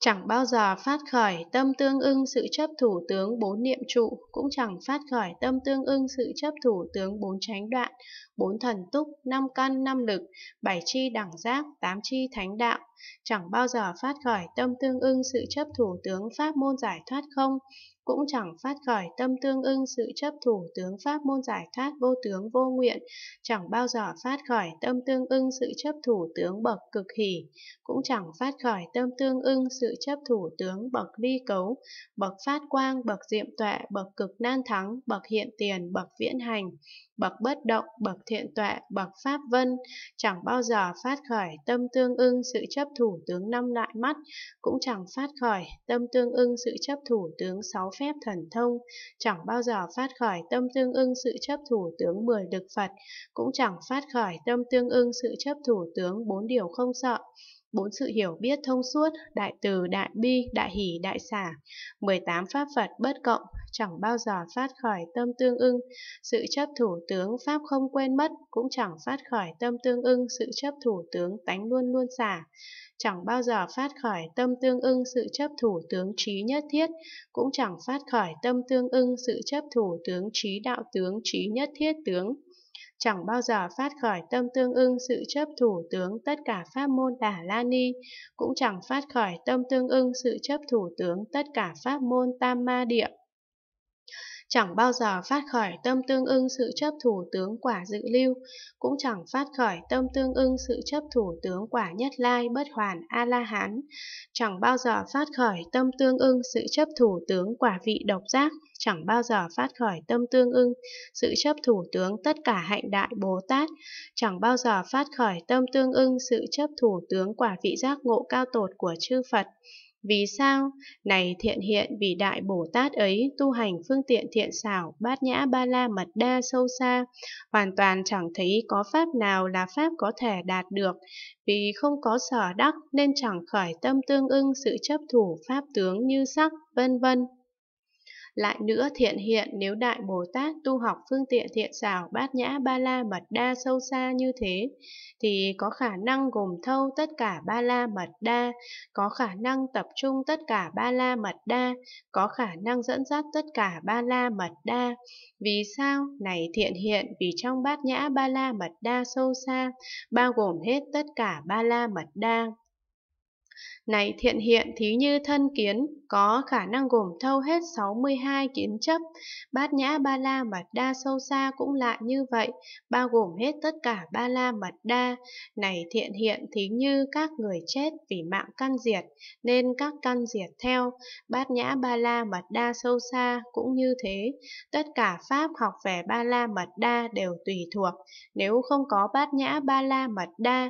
chẳng bao giờ phát khởi tâm tương ưng sự chấp thủ tướng bốn niệm trụ, cũng chẳng phát khởi tâm tương ưng sự chấp thủ tướng bốn chánh đoạn, bốn thần túc, năm căn năm lực, bảy chi đẳng giác, tám chi thánh đạo, chẳng bao giờ phát khởi tâm tương ưng sự chấp thủ tướng pháp môn giải thoát không, cũng chẳng phát khởi tâm tương ưng sự chấp thủ tướng pháp môn giải thoát vô tướng vô nguyện, chẳng bao giờ phát khởi tâm tương ưng sự chấp thủ tướng bậc cực hỷ, cũng chẳng phát khởi tâm tương ưng sự chấp thủ tướng bậc ly cấu, bậc phát quang, bậc diệm tuệ, bậc cực nan thắng, bậc hiện tiền, bậc viễn hành, bậc bất động, bậc thiện tuệ, bậc pháp vân, chẳng bao giờ phát khởi tâm tương ưng sự chấp chấp thủ tướng năm lại mắt, cũng chẳng phát khởi, tâm tương ưng sự chấp thủ tướng sáu phép thần thông, chẳng bao giờ phát khởi tâm tương ưng sự chấp thủ tướng mười lực Phật, cũng chẳng phát khởi tâm tương ưng sự chấp thủ tướng bốn điều không sợ bốn sự hiểu biết thông suốt, đại từ, đại bi, đại hỷ, đại xả, 18 pháp Phật bất cộng, chẳng bao giờ phát khỏi tâm tương ưng, sự chấp thủ tướng pháp không quên mất, cũng chẳng phát khỏi tâm tương ưng, sự chấp thủ tướng tánh luôn luôn xả, chẳng bao giờ phát khỏi tâm tương ưng sự chấp thủ tướng trí nhất thiết, cũng chẳng phát khỏi tâm tương ưng sự chấp thủ tướng trí đạo tướng trí nhất thiết tướng chẳng bao giờ phát khỏi tâm tương ưng sự chấp thủ tướng tất cả pháp môn đà la ni, cũng chẳng phát khỏi tâm tương ưng sự chấp thủ tướng tất cả pháp môn tam ma địa chẳng bao giờ phát khởi tâm tương ưng sự chấp thủ tướng quả dự lưu, cũng chẳng phát khởi tâm tương ưng sự chấp thủ tướng quả nhất lai bất hoàn A-la-hán, chẳng bao giờ phát khởi tâm tương ưng sự chấp thủ tướng quả vị độc giác, chẳng bao giờ phát khởi tâm tương ưng sự chấp thủ tướng tất cả hạnh đại Bồ Tát, chẳng bao giờ phát khởi tâm tương ưng sự chấp thủ tướng quả vị giác ngộ cao tột của chư Phật, vì sao? Này thiện hiện vì đại Bồ Tát ấy tu hành phương tiện thiện xảo, bát nhã ba la mật đa sâu xa, hoàn toàn chẳng thấy có pháp nào là pháp có thể đạt được, vì không có sở đắc nên chẳng khởi tâm tương ưng sự chấp thủ pháp tướng như sắc, vân vân. Lại nữa thiện hiện nếu Đại Bồ Tát tu học phương tiện thiện xảo bát nhã ba la mật đa sâu xa như thế, thì có khả năng gồm thâu tất cả ba la mật đa, có khả năng tập trung tất cả ba la mật đa, có khả năng dẫn dắt tất cả ba la mật đa. Vì sao? Này thiện hiện vì trong bát nhã ba la mật đa sâu xa, bao gồm hết tất cả ba la mật đa. Này thiện hiện thí như thân kiến, có khả năng gồm thâu hết 62 kiến chấp, bát nhã ba la mật đa sâu xa cũng lại như vậy, bao gồm hết tất cả ba la mật đa. Này thiện hiện thí như các người chết vì mạng căn diệt, nên các căn diệt theo, bát nhã ba la mật đa sâu xa cũng như thế. Tất cả pháp học về ba la mật đa đều tùy thuộc, nếu không có bát nhã ba la mật đa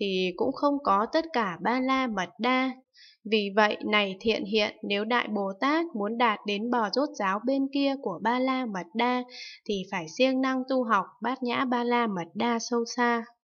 thì cũng không có tất cả ba la mật đạt đa. Vì vậy, này thiện hiện, nếu Đại Bồ Tát muốn đạt đến bò rốt giáo bên kia của Ba La Mật Đa, thì phải siêng năng tu học bát nhã Ba La Mật Đa sâu xa,